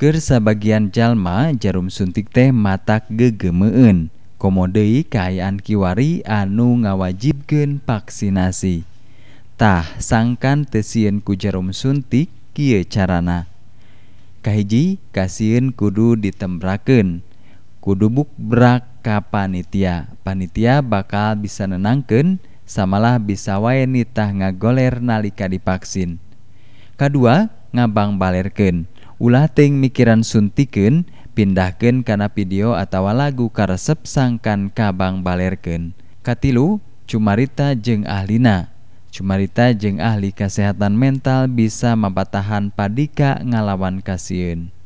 sebagian jalma jarum suntik teh matak gegemeun Komodei kaahaan kiwari anu ngawajibkenun vaksinasi. Ta sangangkan teen ku jarum suntik kie carana. Kaiji kasin kudu ditembraken Kudu buk braka panitia panitia bakal bisa nenangkan samalah bisa waeni tah ngagoler nalika dipakaksin. Ka2 ngabang balerken. ulah ting mikiran suntiken pindahkan karena video atau lagu karesep sangkan kabang balerken katilu cumarita jeng ahlina cumarita jeng ahli kesehatan mental bisa mapatahan padika ngalawan kasiun